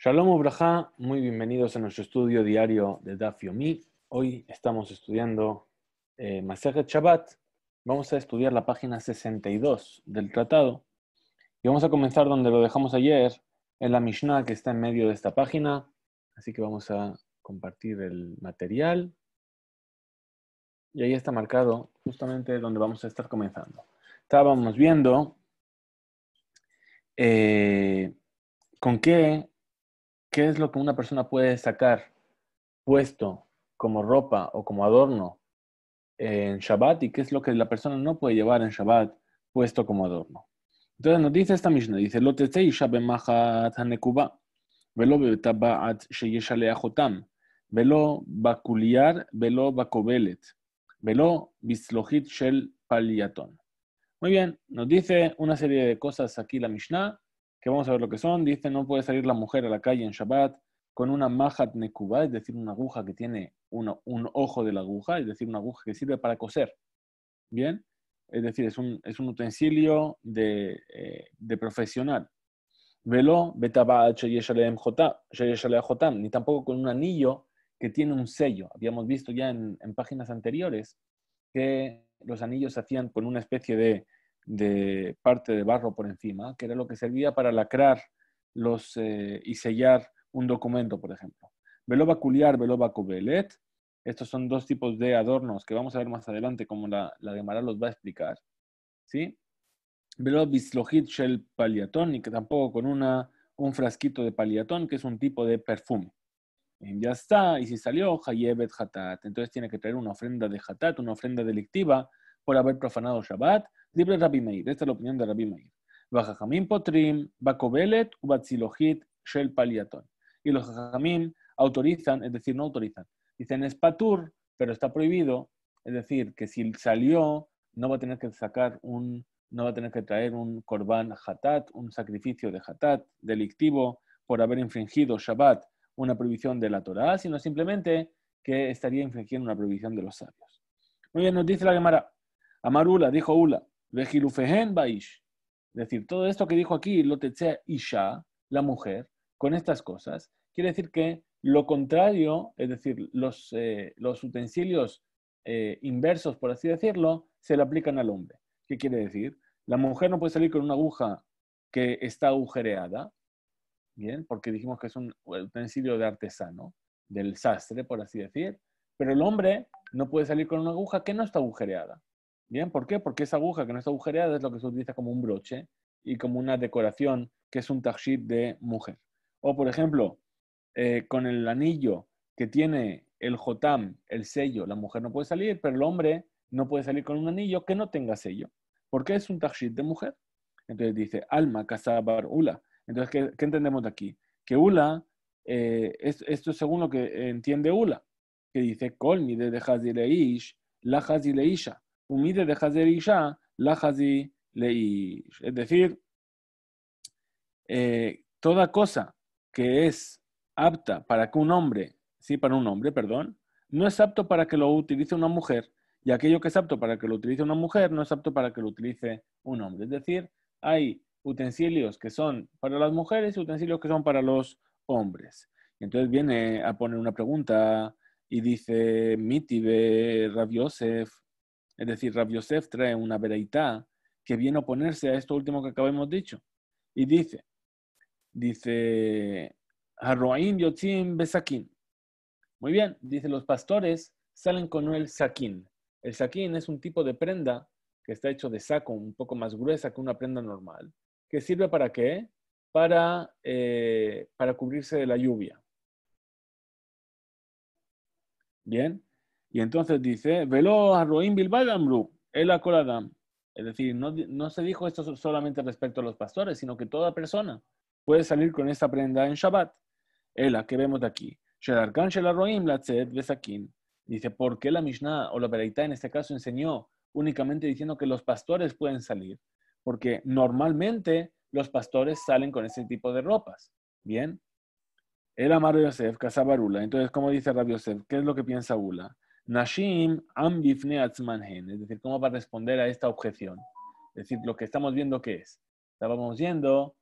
Shalom Ubraja, muy bienvenidos a nuestro estudio diario de Daf Yomi. Hoy estamos estudiando eh, Shabbat. Vamos a estudiar la página 62 del tratado. Y vamos a comenzar donde lo dejamos ayer, en la Mishnah que está en medio de esta página. Así que vamos a compartir el material. Y ahí está marcado justamente donde vamos a estar comenzando. Estábamos viendo eh, con qué ¿qué es lo que una persona puede sacar puesto como ropa o como adorno en Shabbat y qué es lo que la persona no puede llevar en Shabbat puesto como adorno? Entonces nos dice esta Mishnah, dice, lo velo velo velo velo shel Muy bien, nos dice una serie de cosas aquí la Mishnah que vamos a ver lo que son, dice no puede salir la mujer a la calle en Shabbat con una mahat nekuba es decir, una aguja que tiene uno, un ojo de la aguja, es decir, una aguja que sirve para coser. ¿Bien? Es decir, es un, es un utensilio de, eh, de profesional. Velo, jotam, ni tampoco con un anillo que tiene un sello. Habíamos visto ya en, en páginas anteriores que los anillos se hacían con una especie de de parte de barro por encima, que era lo que servía para lacrar los, eh, y sellar un documento, por ejemplo. Veloba culiar, veloba cubelet. Estos son dos tipos de adornos que vamos a ver más adelante, como la, la Gemara los va a explicar. ¿Sí? Veloba bislojit shel paliatón, y que tampoco con una, un frasquito de paliatón, que es un tipo de perfume. ya está, y si salió, hayebet hatat. Entonces tiene que traer una ofrenda de hatat, una ofrenda delictiva, por haber profanado Shabbat, libre Rabbi Meir. Esta es la opinión de Rabbi Meir. potrim, shel Y los jajamim autorizan, es decir, no autorizan. Dicen es patur, pero está prohibido. Es decir, que si salió, no va a tener que sacar un, no va a tener que traer un korban hatat, un sacrificio de hatat, delictivo, por haber infringido Shabbat, una prohibición de la Torah, sino simplemente que estaría infringiendo una prohibición de los sabios. Muy bien, nos dice la Gemara, Amarula dijo Ula, Vejilufehen Baish. Es decir, todo esto que dijo aquí, lo Isha, la mujer, con estas cosas, quiere decir que lo contrario, es decir, los, eh, utensilios eh, inversos, por así decirlo, se le aplican al hombre. ¿Qué quiere decir? La mujer no puede salir con una aguja que está agujereada, ¿bien? Porque dijimos que es un utensilio de artesano, del sastre, por así decir, pero el hombre no puede salir con una aguja que no está agujereada. Bien, ¿por qué? Porque esa aguja que no está agujereada es lo que se utiliza como un broche y como una decoración que es un tachit de mujer. O, por ejemplo, eh, con el anillo que tiene el jotam, el sello, la mujer no puede salir, pero el hombre no puede salir con un anillo que no tenga sello, ¿Por qué es un tachit de mujer. Entonces dice, alma, casabar, ula. Entonces, ¿qué, entendemos aquí? Que ula, eh, es, esto es según lo que entiende ula, que dice, kolmi de la hazileisha humide de Hazer Isha, la Hazi Leish. Es decir, eh, toda cosa que es apta para que un hombre, sí, para un hombre, perdón, no es apto para que lo utilice una mujer, y aquello que es apto para que lo utilice una mujer no es apto para que lo utilice un hombre. Es decir, hay utensilios que son para las mujeres y utensilios que son para los hombres. Y entonces viene a poner una pregunta y dice, Mitibe, Rav es decir, Rav Yosef trae una vereitá que viene a oponerse a esto último que acabamos dicho. Y dice, dice, Yotzim Besakin. Muy bien, dice, los pastores salen con el saquín. El saquín es un tipo de prenda que está hecho de saco, un poco más gruesa que una prenda normal, que sirve para qué? Para, eh, para cubrirse de la lluvia. Bien, y entonces dice, velo a Roim Bilbadamru, el Koladam. Es decir, no, se dijo esto solamente respecto a los pastores, sino que toda persona puede salir con esta prenda en Shabbat. Ela, que vemos de aquí. Dice, ¿por qué la Mishnah o la Beraita en este caso enseñó únicamente diciendo que los pastores pueden salir? Porque normalmente los pastores salen con ese tipo de ropas. Bien. El Amar Yosef, Ula. Entonces, ¿cómo dice Rabbi Yosef? ¿Qué es lo que piensa Ula? Nashim am es decir, cómo va a responder a esta objeción. Es decir, lo que estamos viendo que es. Estábamos viendo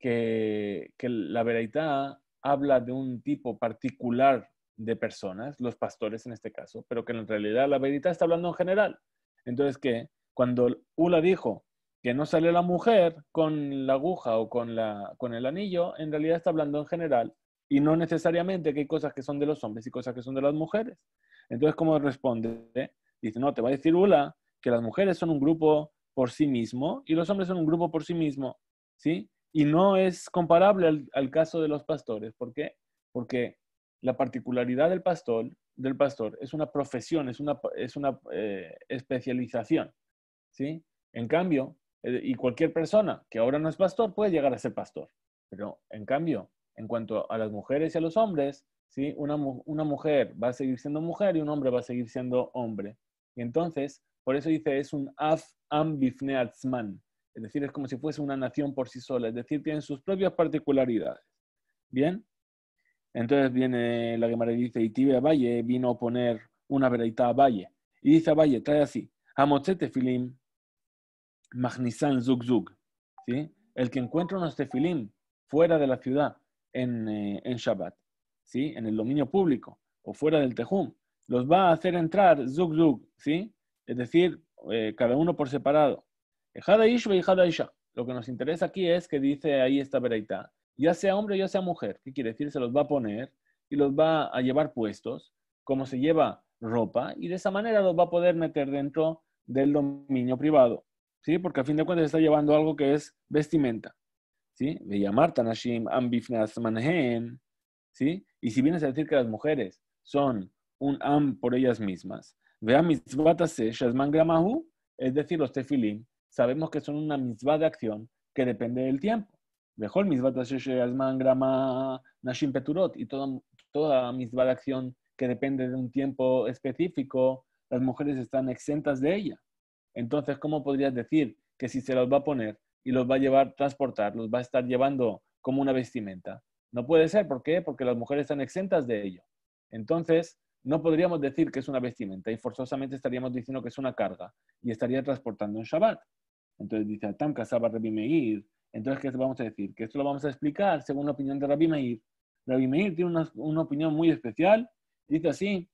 que, que la verdad habla de un tipo particular de personas, los pastores en este caso, pero que en realidad la veridad está hablando en general. Entonces, que cuando Ula dijo que no sale la mujer con la aguja o con, con el anillo, en realidad está hablando en general y no necesariamente que hay cosas que son de los hombres y cosas que son de las mujeres. Entonces, ¿cómo responde? Dice, no, te va a decir Ula que las mujeres son un grupo por sí mismo y los hombres son un grupo por sí mismo, ¿sí? Y no es comparable al, caso de los pastores. ¿Por qué? Porque la particularidad del pastor, del pastor es una profesión, es una, es una eh, especialización, ¿sí? En cambio, eh, y cualquier persona que ahora no es pastor puede llegar a ser pastor, pero en cambio, en cuanto a las mujeres y a los hombres, ¿sí? Una, mujer va a seguir siendo mujer y un hombre va a seguir siendo hombre. Y entonces, por eso dice, es un af ambifneatzman, es decir, es como si fuese una nación por sí sola, es decir, tiene sus propias particularidades. ¿Bien? Entonces viene la que y dice, y Tibia Valle vino a poner una veredita a Valle. Y dice a Valle, trae así, mochete magnisan zugzug. ¿Sí? El que encuentra unos tefilim fuera de la ciudad en, eh, en Shabbat ¿sí? En el dominio público o fuera del Tejum. Los va a hacer entrar Zug Zug, ¿sí? Es decir, eh, cada uno por separado. Ejada y Lo que nos interesa aquí es que dice ahí esta vereita, ya sea hombre o ya sea mujer. ¿Qué quiere decir? Se los va a poner y los va a llevar puestos, como se lleva ropa, y de esa manera los va a poder meter dentro del dominio privado. ¿Sí? Porque a fin de cuentas está llevando algo que es vestimenta. ¿Sí? De llamar Ambifnas Manhen. ¿sí? Y si vienes a decir que las mujeres son un am por ellas mismas, vea shazman gramahu, es decir, los tefilín, sabemos que son una mitzvah de acción que depende del tiempo. Dejó el mitzvatase shazman grama nashim peturot, y toda, toda de acción que depende de un tiempo específico, las mujeres están exentas de ella. Entonces, ¿cómo podrías decir que si se los va a poner y los va a llevar, transportar, los va a estar llevando como una vestimenta? No puede ser, ¿por qué? Porque las mujeres están exentas de ello. Entonces, no podríamos decir que es una vestimenta y forzosamente estaríamos diciendo que es una carga y estaría transportando un Shabbat. Entonces dice, Atam Kasaba Rabbi Meir. Entonces, ¿qué vamos a decir? Que esto lo vamos a explicar según la opinión de Rabbi Meir. Rabbi Meir tiene una, opinión muy especial. Dice así,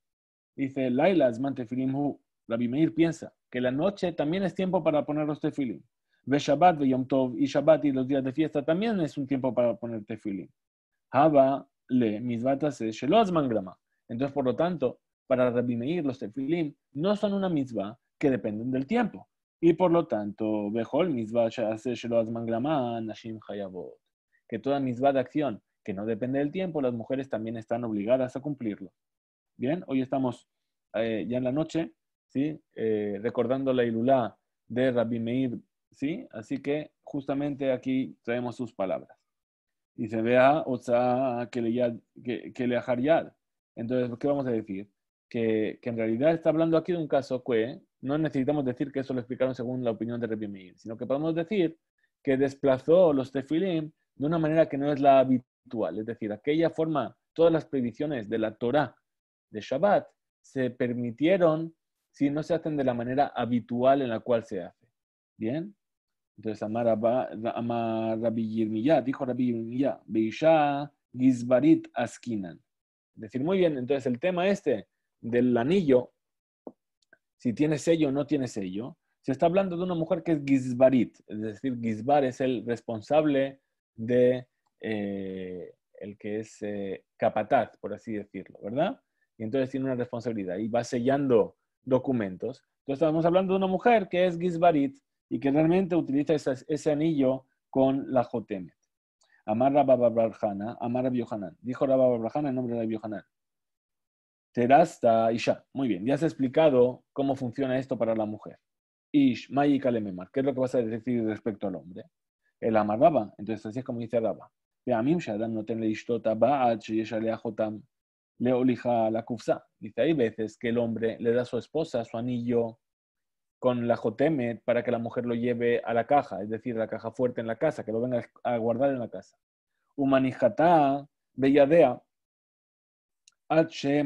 dice, Lailas mantefilim hu. Rabbi Meir piensa que la noche también es tiempo para poner los tefilim. Ve Shabbat, ve Yom Tov y Shabbat y los días de fiesta también es un tiempo para poner tefilim. Haba le manglama. Entonces, por lo tanto, para Rabbi los tefilim no son una misba que dependen del tiempo. Y por lo tanto, Behol se nashim Que toda misba de acción que no depende del tiempo, las mujeres también están obligadas a cumplirlo. Bien, hoy estamos eh, ya en la noche, ¿sí? Eh, recordando la ilulá de Rabbi Meir, ¿sí? Así que justamente aquí traemos sus palabras y se vea, sea que le ya. Entonces, ¿qué vamos a decir? Que, que, en realidad está hablando aquí de un caso que no necesitamos decir que eso lo explicaron según la opinión de Rebbe Meir, sino que podemos decir que desplazó los tefilim de una manera que no es la habitual. Es decir, aquella forma, todas las predicciones de la Torah de Shabbat se permitieron si no se hacen de la manera habitual en la cual se hace. ¿Bien? Entonces, Amar Rabbi Yirmiyah, dijo Rabbi Yirmiyah, Beisha Gizbarit Askinan. Es Decir, muy bien, entonces el tema este del anillo, si tiene sello o no tiene sello, se está hablando de una mujer que es Gizbarit, es decir, Gizbar es el responsable de eh, el que es eh, capataz, por así decirlo, ¿verdad? Y entonces tiene una responsabilidad y va sellando documentos. Entonces estamos hablando de una mujer que es Gizbarit, y que realmente utiliza ese anillo con la Jotemet. Amar Rabba Barjana, Amar Dijo Rabba Barjana en nombre de Rabbi Terasta Isha. Muy bien, ya has explicado cómo funciona esto para la mujer. Ish, Mayi Kalememar. ¿Qué es lo que vas a decir respecto al hombre? El Amar Entonces, así es como dice Rabba. y la Dice, hay veces que el hombre le da a su esposa su anillo con la Jotemet, para que la mujer lo lleve a la caja, es decir, la caja fuerte en la casa, que lo venga a guardar en la casa. beyadea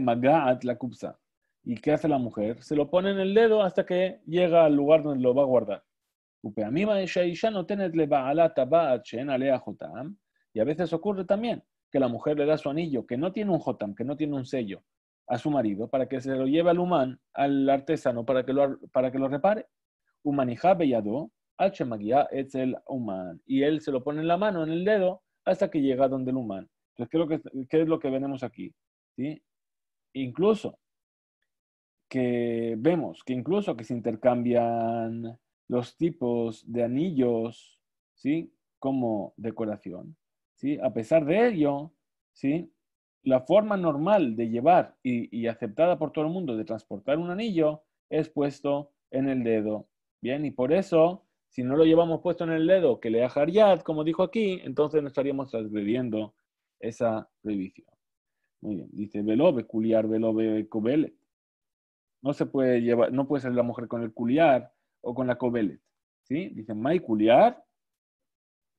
magat la kupsa. ¿Y qué hace la mujer? Se lo pone en el dedo hasta que llega al lugar donde lo va a guardar. Y a veces ocurre también que la mujer le da su anillo, que no tiene un jotam, que no tiene un sello, a su marido para que se lo lleve al humán, al artesano, para que lo, para que lo repare. es el humán. Y él se lo pone en la mano, en el dedo, hasta que llega donde el humán. Entonces, ¿qué es lo que, qué es lo que venimos aquí? ¿Sí? Incluso que vemos que incluso que se intercambian los tipos de anillos, ¿sí? Como decoración, ¿sí? A pesar de ello, ¿sí? la forma normal de llevar y, aceptada por todo el mundo de transportar un anillo es puesto en el dedo. Bien, y por eso, si no lo llevamos puesto en el dedo, que le Jariad, como dijo aquí, entonces no estaríamos transgrediendo esa prohibición. Muy bien, dice velobe, culiar, velobe, cobelet. No se puede llevar, no puede ser la mujer con el culiar o con la cobelet. ¿Sí? Dice, mai culiar.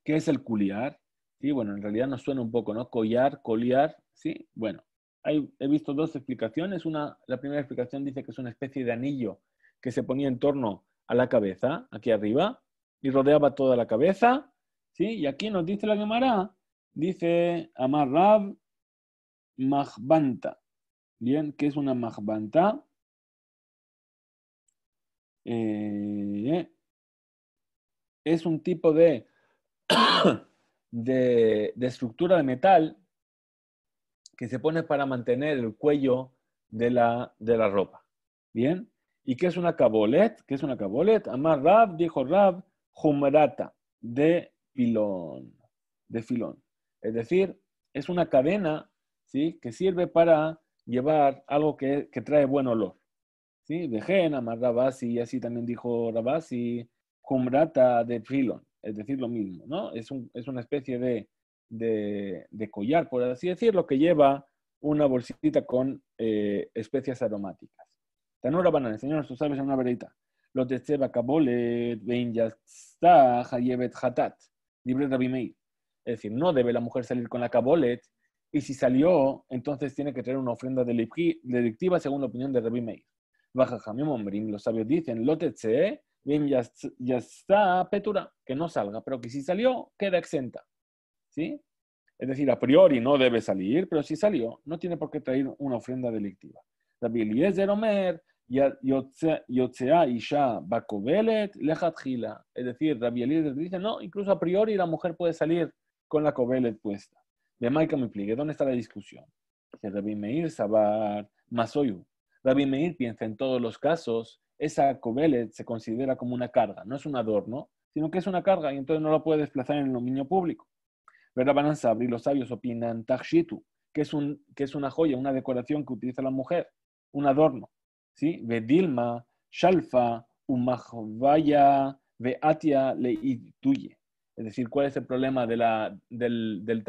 ¿Qué es el culiar? Sí, bueno, en realidad nos suena un poco, ¿no? Collar, coliar, ¿sí? Bueno, he visto dos explicaciones. la primera explicación dice que es una especie de anillo que se ponía en torno a la cabeza, aquí arriba, y rodeaba toda la cabeza, ¿sí? Y aquí nos dice la Gemara, dice Amarrab Mahbanta. Bien, ¿qué es una Mahbanta? Eh, es un tipo de, de, estructura de metal que se pone para mantener el cuello de la, de la ropa. ¿Bien? ¿Y qué es una cabolet? ¿Qué es una cabolet? Amar Rab, dijo Rab, humrata, de filón, de filón. Es decir, es una cadena ¿sí? que sirve para llevar algo que, trae buen olor. ¿sí? de amar Rabasi, así también dijo Rabasi, humrata de filón. Es decir, lo mismo, ¿no? es una especie de de, collar, por así decirlo, que lleva una bolsita con eh, especias aromáticas. Tanura banana, señores, tú sabes a una verita. Los de Kabolet, Hayevet Hatat, libre rabimei. Es decir, no debe la mujer salir con la Kabolet, y si salió, entonces tiene que tener una ofrenda delictiva según la opinión de Rabbi Baja Jamim los sabios dicen, Lotetze, Ben yasta Petura, que no salga, pero que si salió, queda exenta. ¿sí? Es decir, a priori no debe salir, pero si salió, no tiene por qué traer una ofrenda delictiva. Rabbi Eliezer Omer, Yotzea Isha Bakobelet gila. Es decir, Rabbi Eliezer dice, no, incluso a priori la mujer puede salir con la Kobelet puesta. De Maika me pligue, ¿dónde está la discusión? Dice Rabbi Meir Sabar Masoyu. Rabbi Meir piensa en todos los casos, esa Kobelet se considera como una carga, no es un adorno, sino que es una carga y entonces no la puede desplazar en el dominio público saber, y los sabios opinan tachitu, que es, una joya, una decoración que utiliza la mujer, un adorno. ¿sí? Vedilma, Shalfa, Umahvaya, Veatia, Leituye. Es decir, ¿cuál es el problema de del, del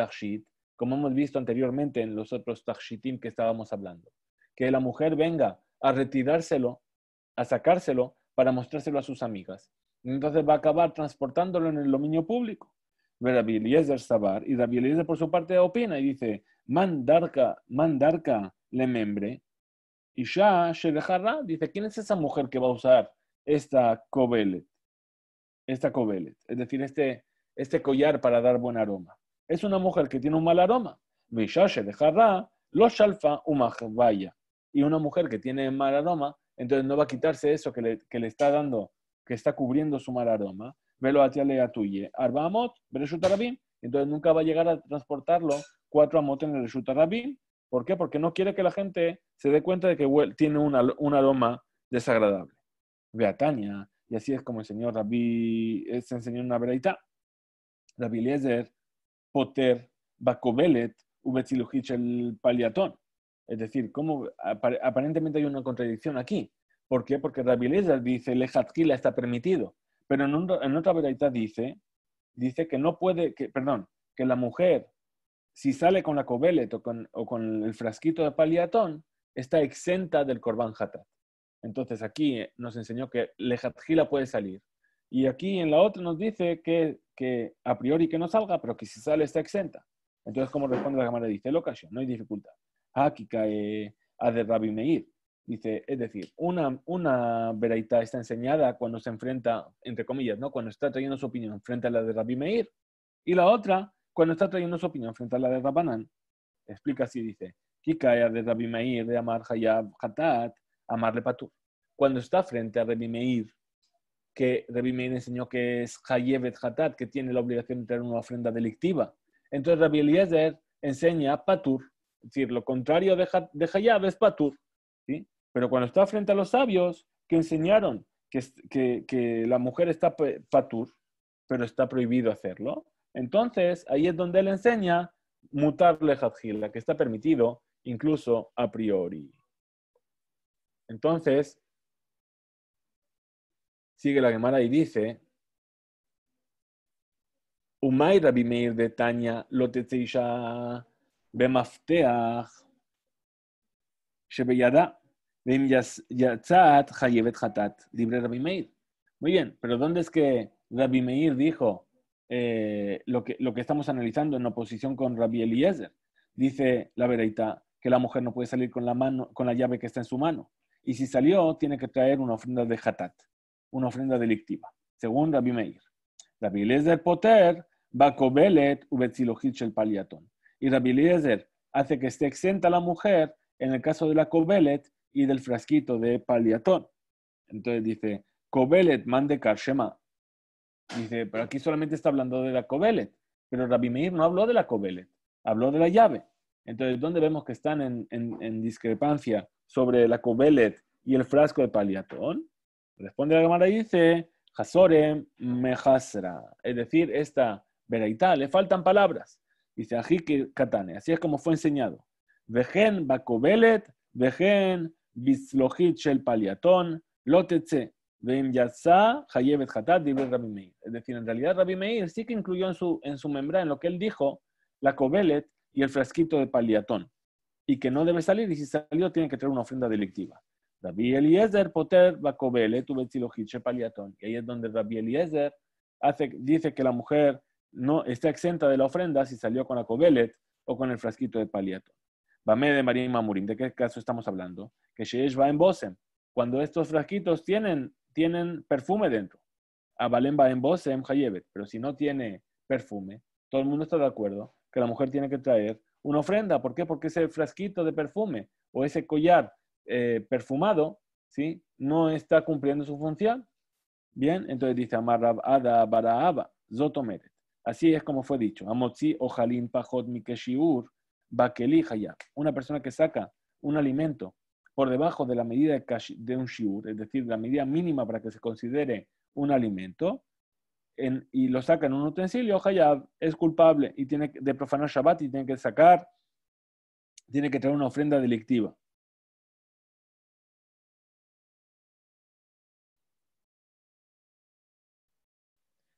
Como hemos visto anteriormente en los otros tachitim que estábamos hablando. Que la mujer venga a retirárselo, a sacárselo, para mostrárselo a sus amigas. Entonces va a acabar transportándolo en el dominio público. Sabar, y Rabbi Eliezer por su parte opina y dice, mandarca, mandarca le membre, y ya dice, ¿quién es esa mujer que va a usar esta cobelet? Esta cobelet, es decir, este, este collar para dar buen aroma. Es una mujer que tiene un mal aroma. se dejará lo shalfa vaya Y una mujer que tiene mal aroma, entonces no va a quitarse eso que le está dando, que está cubriendo su mal aroma velo hacia tuye. amot, Bereshuta Rabim. Entonces nunca va a llegar a transportarlo cuatro amot en el Bereshuta ¿Por qué? Porque no quiere que la gente se dé cuenta de que tiene un, aroma desagradable. Beatania, y así es como el señor Rabí eh, se enseñó una verdad. Rabí Eliezer, Poter, Bacobelet, Ubetzilujic el paliatón. Es decir, aparentemente hay una contradicción aquí. ¿Por qué? Porque Rabbi dice dice, Lejatkila está permitido. Pero en, otra verdad dice, dice que no puede, que, perdón, que la mujer, si sale con la cobelet o con, el frasquito de paliatón, está exenta del Corban Hatat. Entonces aquí eh, nos enseñó que Lejatjila puede salir. Y aquí en la otra nos dice que, a priori que no salga, pero que si sale está exenta. Entonces, ¿cómo responde la cámara? Dice, lo ocasión, no hay dificultad. Ah, aquí cae a de rabi Meir. Dice, es decir, una, una veraita está enseñada cuando se enfrenta, entre comillas, ¿no? cuando está trayendo su opinión frente a la de Rabbi Meir, y la otra cuando está trayendo su opinión frente a la de Rabbanan. Explica así, dice, Kikaya de Rabbi Meir, de Amar Hayab Hatat, Amar Patur. Cuando está frente a Rabbi Meir, que Rabbi Meir enseñó que es Hayevet Hatat, que tiene la obligación de tener una ofrenda delictiva. Entonces Rabbi Eliezer enseña Patur, es decir, lo contrario de, Hayab es Patur. ¿sí? Pero cuando está frente a los sabios que enseñaron que, la mujer está patur, pero está prohibido hacerlo, entonces ahí es donde él enseña mutarle Jadjila, que está permitido incluso a priori. Entonces, sigue la Gemara y dice, Umay de Lotetzeisha Libre Muy bien, pero ¿dónde es que Rabbi Meir dijo eh, lo, que, lo que estamos analizando en oposición con Rabbi Eliezer? Dice la vereita que la mujer no puede salir con la, mano, con la llave que está en su mano. Y si salió, tiene que traer una ofrenda de hatat, una ofrenda delictiva, según Rabbi Meir. Rabbi Eliezer Poter, cobelet, el paliatón. Y Rabbi Eliezer hace que esté exenta la mujer en el caso de la cobelet y del frasquito de paliatón. Entonces dice, Kobelet mande Karshema. Dice, pero aquí solamente está hablando de la Kobelet. Pero Rabbi Meir no habló de la Kobelet, habló de la llave. Entonces, ¿dónde vemos que están en, discrepancia sobre la Kobelet y el frasco de paliatón? Responde la cámara y dice, Hasore mehasra. Es decir, esta veraita le faltan palabras. Dice, que Katane, así es como fue enseñado. Vejen bakobelet, vejen Shel Paliatón, Es decir, en realidad Rabbi Meir sí que incluyó en su, en su membrana, en lo que él dijo, la cobelet y el frasquito de paliatón, y que no debe salir, y si salió tiene que tener una ofrenda delictiva. Rabbi Eliezer poter paliatón. Y ahí es donde Rabbi Eliezer hace, dice que la mujer no está exenta de la ofrenda si salió con la cobelet o con el frasquito de paliatón. Bamede y Mamurín, ¿de qué caso estamos hablando? Que Sheesh va en Bosem, cuando estos frasquitos tienen, tienen perfume dentro. Valen va en Bosem Hayebet, pero si no tiene perfume, todo el mundo está de acuerdo que la mujer tiene que traer una ofrenda. ¿Por qué? Porque ese frasquito de perfume o ese collar eh, perfumado, ¿sí? No está cumpliendo su función. Bien, entonces dice Amarrab Ada Baraaba, Zotomeret. Así es como fue dicho. Amotzi ojalin pajot mikeshiur Bakeli ya una persona que saca un alimento por debajo de la medida de un shiur, es decir, la medida mínima para que se considere un alimento, y lo saca en un utensilio, Hayab es culpable y tiene de profanar Shabbat y tiene que sacar, tiene que traer una ofrenda delictiva.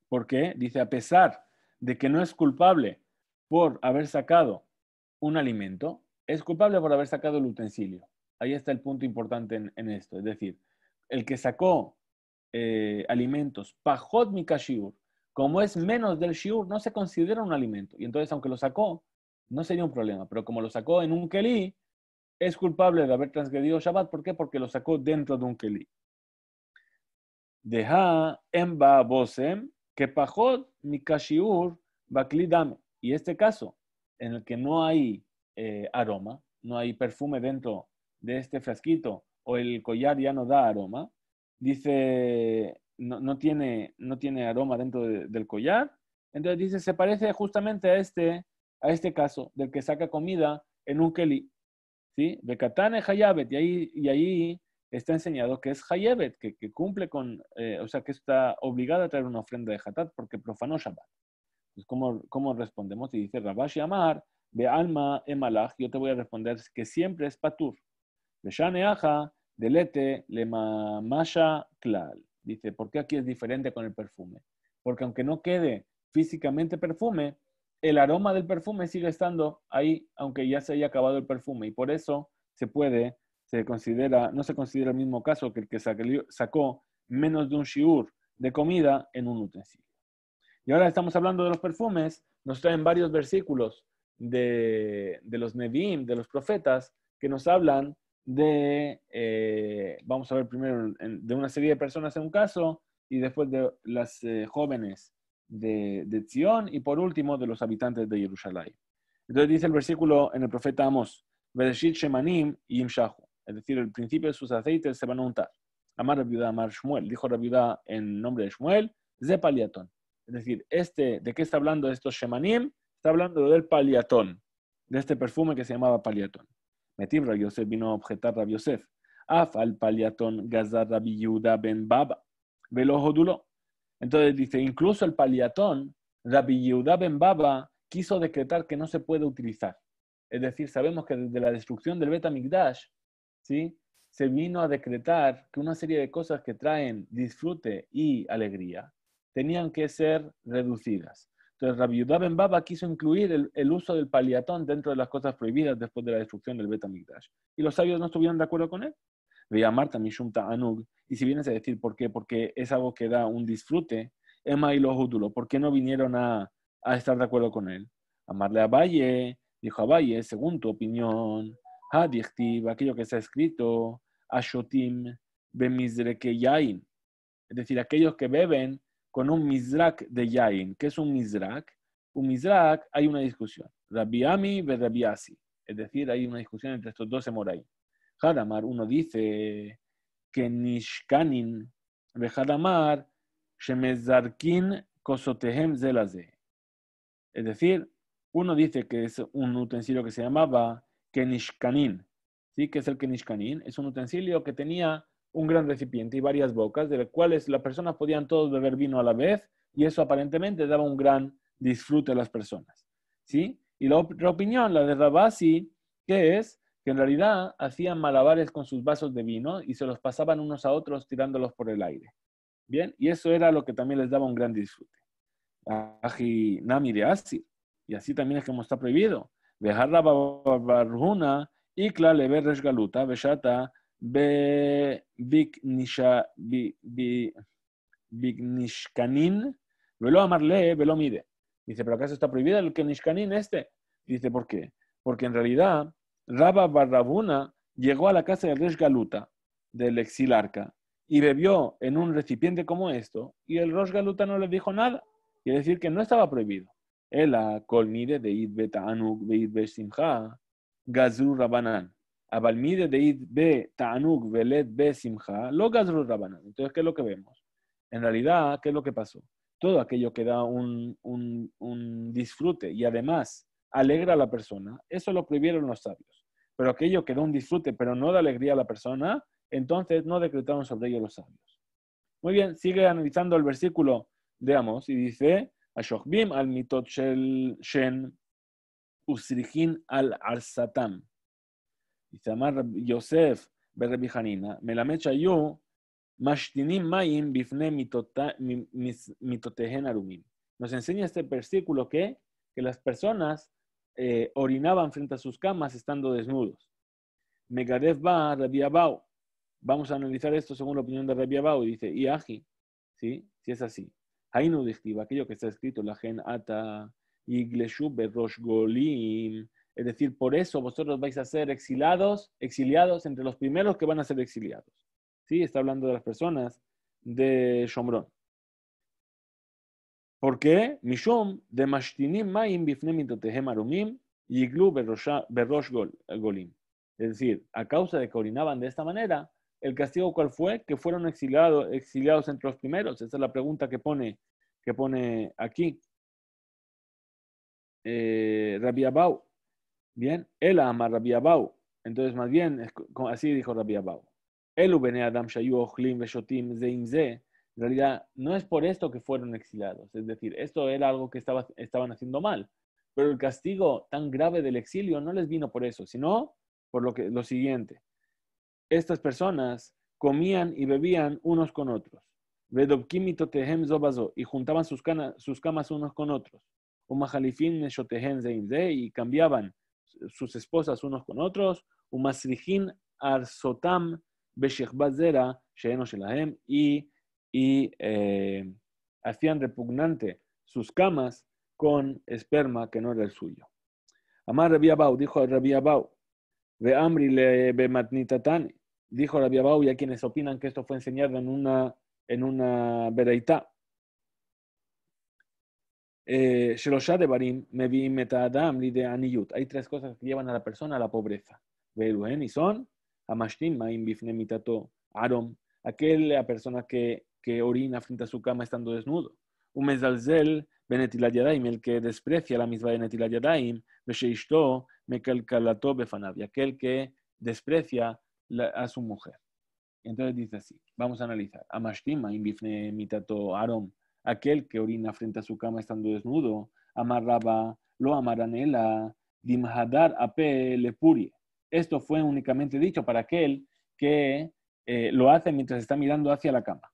¿Por qué? Dice, a pesar de que no es culpable por haber sacado un alimento, es culpable por haber sacado el utensilio. Ahí está el punto importante en, esto. Es decir, el que sacó eh, alimentos, pajot mikashiur, como es menos del shiur, no se considera un alimento. Y entonces, aunque lo sacó, no sería un problema. Pero como lo sacó en un kelí es culpable de haber transgredido Shabbat. ¿Por qué? Porque lo sacó dentro de un kelí Deja en bosem que pajod mikashiur baklidame. Y este caso, en el que no hay eh, aroma, no hay perfume dentro de este frasquito o el collar ya no da aroma, dice, no, tiene, no tiene aroma dentro del collar, entonces dice, se parece justamente a este, a este caso del que saca comida en un keli, si Bekatane hayabet, y ahí, y ahí está enseñado que es hayabet, que, cumple con, eh, o sea, que está obligada a traer una ofrenda de hatat porque profanó Shabbat. Pues, ¿cómo, respondemos? Y dice Rabash Yamar, de alma yo te voy a responder que siempre es patur. Aja, delete, le mamasha klal. Dice, ¿por qué aquí es diferente con el perfume? Porque aunque no quede físicamente perfume, el aroma del perfume sigue estando ahí, aunque ya se haya acabado el perfume. Y por eso se puede, se considera, no se considera el mismo caso que el que sacó menos de un shiur de comida en un utensilio. Y ahora estamos hablando de los perfumes, nos traen varios versículos de, los Nevi'im, de los profetas, que nos hablan de, eh, vamos a ver primero, de una serie de personas en un caso, y después de las eh, jóvenes de, de y por último de los habitantes de Jerusalén. Entonces dice el versículo en el profeta Amos, Bereshit Shemanim Yimshahu, es decir, el principio de sus aceites se van a untar. Amar Rabiudá, Amar Shmuel, dijo Rabiudá en nombre de Shmuel, Zepaliatón. Es decir, este, ¿de qué está hablando esto shemanim? Está hablando del paliatón, de este perfume que se llamaba paliatón. Metim Rabbi Yosef vino a objetar Rabbi Yosef. Af al paliatón gazar Rabbi Yuda ben Baba. Velo jodulo. Entonces dice, incluso el paliatón, Rabbi Yuda ben Baba quiso decretar que no se puede utilizar. Es decir, sabemos que desde la destrucción del Betamigdash, ¿sí? se vino a decretar que una serie de cosas que traen disfrute y alegría, tenían que ser reducidas. Entonces, Rabbi Ben Baba quiso incluir el, uso del paliatón dentro de las cosas prohibidas después de la destrucción del Betamigdash. Y los sabios no estuvieron de acuerdo con él. Veía Marta Mishumta Anug. Y si vienes a decir por qué, porque es algo que da un disfrute, Emma y los ¿por qué no vinieron a, estar de acuerdo con él? Amarle a Valle, dijo a Valle, según tu opinión, aquello que se ha escrito, Ashotim, Bemizrekeyain. Es decir, aquellos que beben con un Mizrak de Yain. que es un Mizrak? Un Mizrak, hay una discusión. Rabiami ve Rabiasi. Es decir, hay una discusión entre estos dos Emoraim. Hadamar, uno dice que Nishkanin ve Shemezarkin Kosotehem Zelaze. Es decir, uno dice que es un utensilio que se llamaba Kenishkanin, ¿sí? que es el Kenishkanin, es un utensilio que tenía un gran recipiente y varias bocas, de las cuales las personas podían todos beber vino a la vez, y eso aparentemente daba un gran disfrute a las personas. ¿sí? Y la otra opinión, la de Rabasi, que es que en realidad hacían malabares con sus vasos de vino y se los pasaban unos a otros tirándolos por el aire. Bien, y eso era lo que también les daba un gran disfrute. de Asi, y así también es como está prohibido. Dejar la barjuna y verres resgaluta, besata, Bignishkanin, velo amarle, eh, velo mide. Dice, ¿pero acaso está prohibida el Kenishkanin este? Dice, ¿por qué? Porque en realidad Rabba Barrabuna llegó a la casa del rey Galuta, del exilarca, y bebió en un recipiente como esto, y el Rosh Galuta no le dijo nada. Quiere decir que no estaba prohibido. Ela colmide de idbeta Anuk de Idbet Simcha, Gazur Rabanan id deid be velet Entonces, ¿qué es lo que vemos? En realidad, ¿qué es lo que pasó? Todo aquello que da un, disfrute y además alegra a la persona, eso lo prohibieron los sabios. Pero aquello que da un disfrute pero no da alegría a la persona, entonces no decretaron sobre ello los sabios. Muy bien, sigue analizando el versículo de Amos y dice, Ashokbim al mitot shel shen usrijin al arsatam llama Yosef Berrebi Hanina, mecha yo, Mashtinim Mayim Bifne Mitotehen Nos enseña este versículo que, que las personas eh, orinaban frente a sus camas estando desnudos. Megadev va Rabbi Abau. Vamos a analizar esto según la opinión de Rabbi Abau. Y dice, y ¿sí? Si es así. Hainu aquello que está escrito, la gen ata, igleshu berosh golim, es decir, por eso vosotros vais a ser exilados, exiliados entre los primeros que van a ser exiliados. ¿Sí? Está hablando de las personas de Shomron. Porque qué? de Mashtinim Maim Arumim Yiglu Berrosh Golim. Es decir, a causa de que orinaban de esta manera, ¿el castigo cuál fue? Que fueron exiliados, exiliados entre los primeros. Esa es la pregunta que pone, que pone aquí. Eh, Rabbi Bien, él ama Rabbi Abau. Entonces, más bien, así dijo Rabbi Abau. Adam shayu En realidad, no es por esto que fueron exilados. Es decir, esto era algo que estaba, estaban haciendo mal. Pero el castigo tan grave del exilio no les vino por eso, sino por lo, que, lo siguiente. Estas personas comían y bebían unos con otros. Y juntaban sus, sus camas unos con otros. Y cambiaban sus esposas unos con otros, umasrihin arsotam y, eh, hacían repugnante sus camas con esperma que no era el suyo. Amar Rabbi Abau, dijo Rabbi Abau, de Amri le dijo Rabbi Abau, y a quienes opinan que esto fue enseñado en una, en una eh, Sheloshá de Barim, Mevim, Metadam, Lide, Aniyut. Hay tres cosas que llevan a la persona a la pobreza. en y son Amashtim, Maim, Bifne, Mitato, Arom. Aquella persona que, que orina frente a su cama estando desnudo. Umezalzel, Benetilat Yadaim, el que desprecia la misma benetilayadaim Yadaim, sheishto Mekalkalato, Befanab. Y aquel que desprecia a su mujer. Entonces dice así, vamos a analizar. Amashtim, Maim, Bifne, Mitato, Arom. Aquel que orina frente a su cama estando desnudo, amarraba, lo amaranela, dimhadar ape lepurie. Esto fue únicamente dicho para aquel que eh, lo hace mientras está mirando hacia la cama.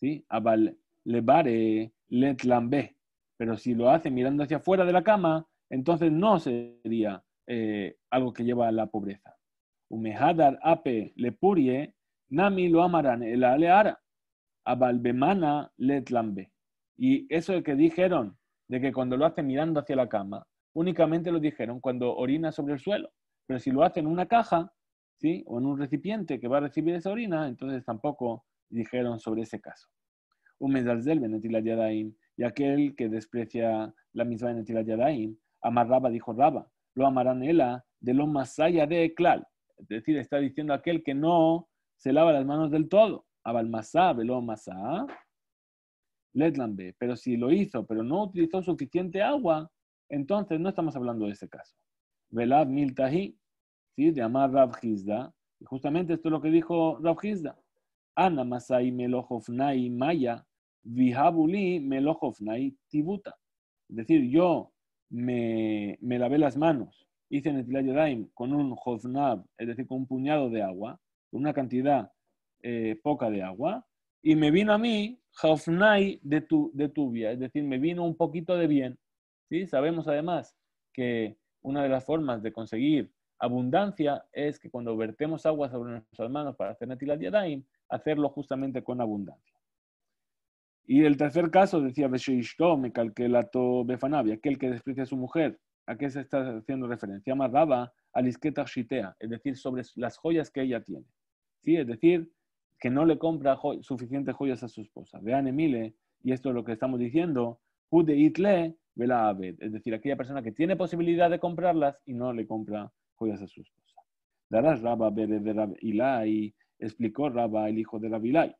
¿Sí? Abal lebare letlambe. Pero si lo hace mirando hacia afuera de la cama, entonces no sería eh, algo que lleva a la pobreza. Umehadar ape lepurie, nami lo amaran el aleara. bemana letlambe. Y eso que dijeron, de que cuando lo hace mirando hacia la cama, únicamente lo dijeron cuando orina sobre el suelo. Pero si lo hace en una caja, ¿sí? O en un recipiente que va a recibir esa orina, entonces tampoco dijeron sobre ese caso. Un del benetila yadaim, y aquel que desprecia la misma benetila yadaim, amarraba, dijo Raba, lo amaranela, de lo más de Eklal. Es decir, está diciendo aquel que no se lava las manos del todo. Abalmasá, velo masá, Letland pero si lo hizo, pero no utilizó suficiente agua, entonces no estamos hablando de ese caso. Velab Miltahi, ¿sí? de Amar rav y justamente esto es lo que dijo Rav Hizda. Ana Masai Melojofnai Maya, Vihabuli Melojofnai Tibuta. Es decir, yo me, me lavé las manos, hice Netilayadaim con un hofnab, es decir, con un puñado de agua, con una cantidad eh, poca de agua, y me vino a mí Hofnai de, tu, de Tubia, es decir, me vino un poquito de bien. ¿sí? Sabemos además que una de las formas de conseguir abundancia es que cuando vertemos agua sobre nuestras manos para hacer Netilat hacerlo justamente con abundancia. Y el tercer caso decía Beshishto, me calquelato befanabi, aquel que desprecia a su mujer. ¿A qué se está haciendo referencia? Amarraba a Lisqueta Shitea, es decir, sobre las joyas que ella tiene. ¿Sí? Es decir, que no le compra suficientes joyas a su esposa. Vean, Emile, y esto es lo que estamos diciendo, pude itle es decir, aquella persona que tiene posibilidad de comprarlas y no le compra joyas a su esposa. Darás Rabba de explicó Rabba, el hijo de Rabilay.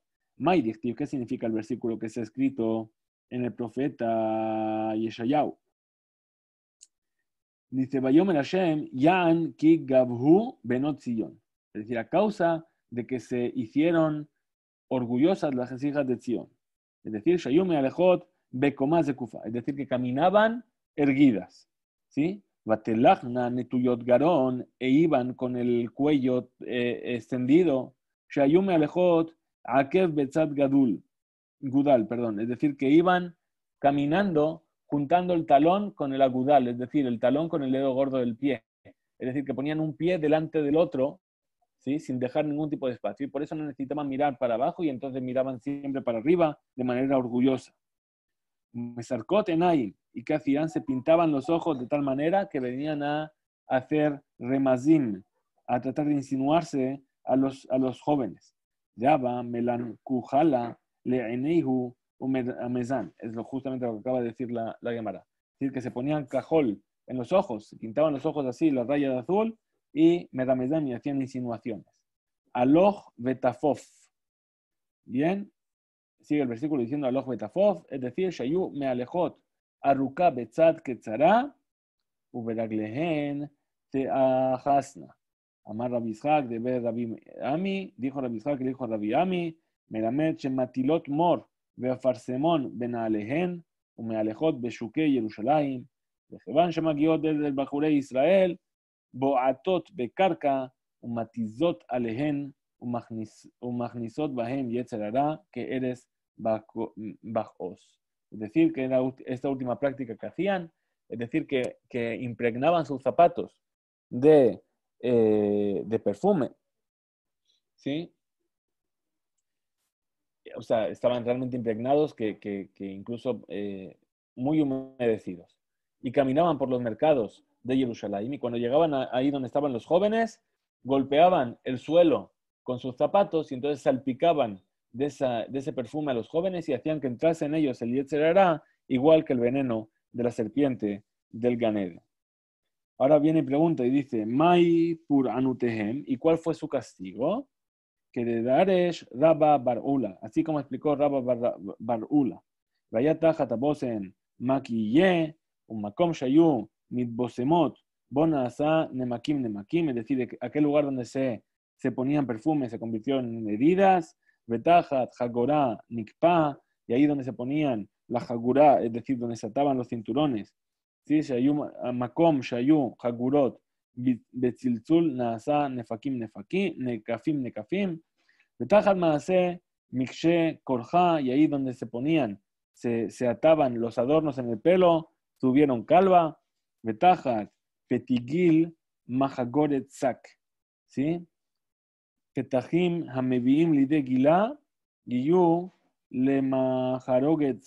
¿qué significa el versículo que se ha escrito en el profeta Yeshayahu? Dice, Bayom el Hashem, Yan ki gabhu benot Es decir, a causa de que se hicieron orgullosas las hijas de Sion. Es decir, Shayume Alejot Bekomaz de Kufa. Es decir, que caminaban erguidas. ¿Sí? Batelachna netuyot garón e iban con el cuello eh, extendido. Shayume Alejot Akev Betzat Gadul. Gudal, perdón. Es decir, que iban caminando juntando el talón con el agudal, es decir, el talón con el dedo gordo del pie. Es decir, que ponían un pie delante del otro sin dejar ningún tipo de espacio. Y por eso no necesitaban mirar para abajo y entonces miraban siempre para arriba de manera orgullosa. Mesarcot ahí y que hacían? Se pintaban los ojos de tal manera que venían a hacer remazim, a tratar de insinuarse a los, a los jóvenes. Es lo, justamente lo que acaba de decir la, la Es decir, que se ponían cajol en los ojos, pintaban los ojos así, las rayas de azul, y me da y hacían insinuaciones. Aloj Betafof. Bien, sigue el versículo diciendo Aloj Betafof, es decir, Shayu me alejot, Aruka Betzad Ketzara, Uberaglehen te ahasna. Amar Rabbi Ishak, de ver Rabbi Ami, dijo Rabbi que dijo Rabbi Ami, Melamed Shematilot Mor, Beafarsemon alehen Umealejot Beshuke Yerushalayim, shemakiot desde el בחורי israel boatot bekarka umatizot umatizot umagnizot magnisot yetzerara que eres bajo bajos. Es decir, que esta última práctica que hacían, es decir, que, que impregnaban sus zapatos de, eh, de, perfume. ¿Sí? O sea, estaban realmente impregnados, que, que, que incluso eh, muy humedecidos. Y caminaban por los mercados de Jerusalén. Y cuando llegaban ahí donde estaban los jóvenes, golpeaban el suelo con sus zapatos y entonces salpicaban de, ese perfume a los jóvenes y hacían que entrase en ellos el Yetzerará, igual que el veneno de la serpiente del Ganed. Ahora viene y pregunta y dice, Mai pur anutehem, ¿y cuál fue su castigo? Que de Daresh Rabba Barula, así como explicó Rabba Barula. hatabosen makiye, un makom shayu, mitbosemot, bonasa, nemakim, nemakim, es decir, aquel lugar donde se, se ponían perfumes se convirtió en medidas, betajat, hagorá, nikpa, y ahí donde se ponían la hagurá, es decir, donde se ataban los cinturones, ¿sí? Shayu, makom, shayu, hagurot, betzilzul, naasa, nefakim, nefakim, nekafim, nekafim, betajat maase, mikshe, korja, y ahí donde se ponían, se, se ataban los adornos en el pelo, tuvieron calva, Betajat, Petigil, Mahagoret Sak. ¿Sí? ketachim hamebi'im Le Maharoget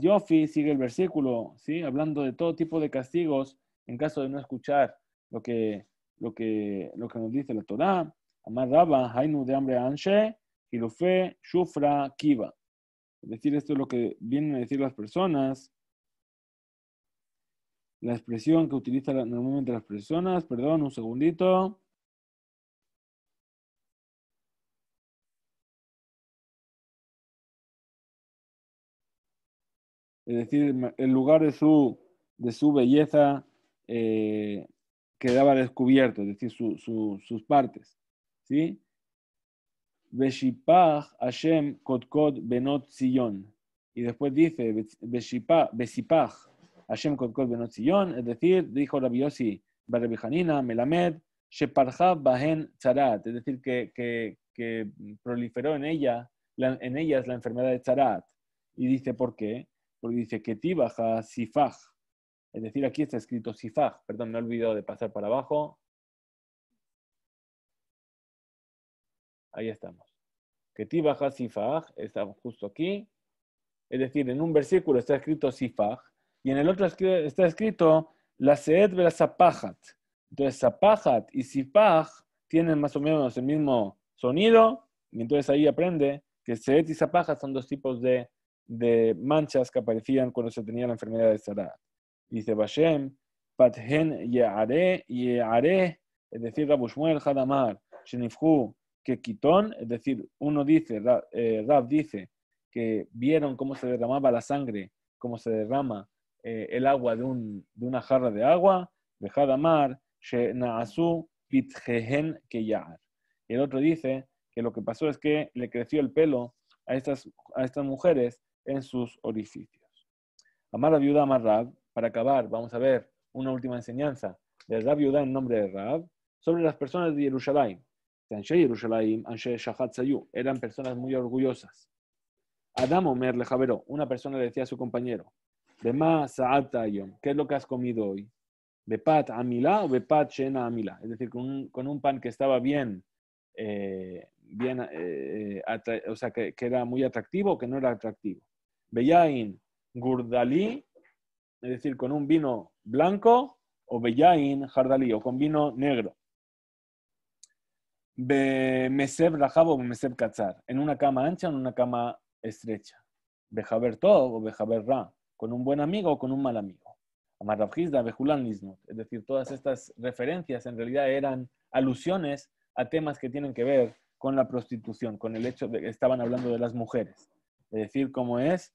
Yofi, sigue el versículo, hablando de todo tipo de castigos en caso de no escuchar lo que, lo que, lo que nos dice la Torah. Amar de hambre Anshe, Hilufe, Shufra, Kiva. Es decir, esto es lo que vienen a decir las personas la expresión que utilizan normalmente las personas. Perdón, un segundito. Es decir, el lugar de su, de su belleza eh, quedaba descubierto, es decir, sus partes. ¿sí? Beshipach Hashem Kotkot Benot Sion. Y después dice, Beshipach, Hashem Benot es decir, dijo Rabbi Yossi Melamed, Sheparjab Bahen Tzarat, es decir, que, proliferó en, ella, la, en ellas la enfermedad de Tzarat. Y dice, ¿por qué? Porque dice que Sifaj, es decir, aquí está escrito Sifaj, perdón, me he olvidado de pasar para abajo. Ahí estamos. Que Tibaja Sifaj, está justo aquí. Es decir, en un versículo está escrito Sifaj, y en el otro está escrito la Seed la Zapajat. Entonces, Zapajat y Sipaj tienen más o menos el mismo sonido, y entonces ahí aprende que Seed y Zapajat son dos tipos de, de, manchas que aparecían cuando se tenía la enfermedad de Sarah. Dice Bashem, Pathen Yeare, Yeare, es decir, rabushmuel Hadamar, Shenifhu, es decir, uno dice, eh, Rab dice, que vieron cómo se derramaba la sangre, cómo se derrama eh, el agua de, un, de, una jarra de agua, Bejadamar, pit Pitjehen, Keyar. Y el otro dice que lo que pasó es que le creció el pelo a estas, a estas mujeres en sus orificios. Amar a viuda, amar para acabar, vamos a ver una última enseñanza de Rab viuda en nombre de Rab sobre las personas de Jerusalén. Eran personas muy orgullosas. Adam Omer le javero una persona le decía a su compañero, ¿Qué es lo que has comido hoy? Bepat amila o bepat shena amila? Es decir, con un, pan que estaba bien, eh, bien eh, eh, o sea, que, era muy atractivo o que no era atractivo. Beyain gurdalí, es decir, con un vino blanco o beyain jardalí o con vino negro. Meseb rajab o meseb katzar. En una cama ancha o en una cama estrecha. Bejaber todo o bejaber ra con un buen amigo o con un mal amigo. Es decir, todas estas referencias en realidad eran alusiones a temas que tienen que ver con la prostitución, con el hecho de que estaban hablando de las mujeres. Es decir, cómo es,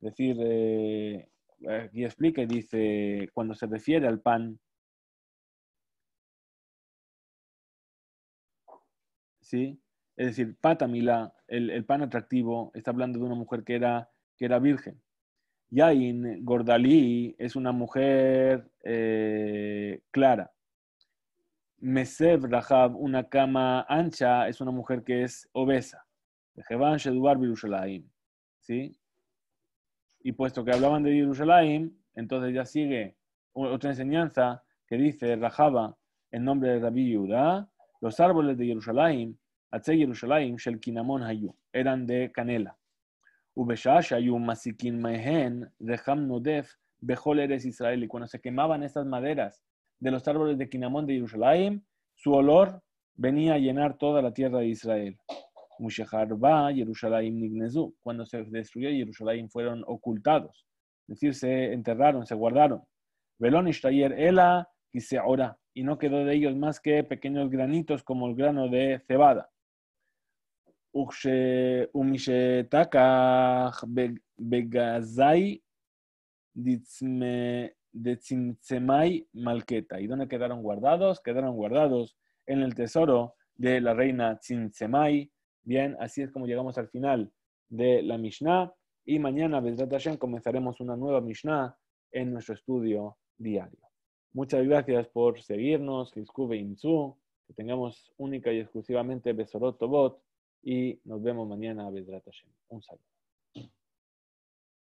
es decir, eh, aquí explica y dice, cuando se refiere al pan, ¿sí? Es decir, patamila, el, el pan atractivo, está hablando de una mujer que era virgen. Yain Gordalí es una mujer eh, clara. Mesev, Rahab, una cama ancha, es una mujer que es obesa. Y puesto que hablaban de Yerushalayim, entonces ya sigue otra enseñanza que dice Rahaba en nombre de david Judá los árboles de Yerushalayim, Hayu, eran de canela. Masikin Israel. Y cuando se quemaban estas maderas de los árboles de Kinamón de Jerusalén, su olor venía a llenar toda la tierra de Israel. Cuando se destruyó Jerusalén fueron ocultados. Es decir, se enterraron, se guardaron. Velón Ela Y no quedó de ellos más que pequeños granitos como el grano de cebada begazai de malqueta. ¿Y dónde quedaron guardados? Quedaron guardados en el tesoro de la reina Tzimtzemai. Bien, así es como llegamos al final de la Mishnah. Y mañana, Bezrat comenzaremos una nueva Mishnah en nuestro estudio diario. Muchas gracias por seguirnos. Que tengamos única y exclusivamente Besorot Tobot y nos vemos mañana, a Hashem. Un saludo.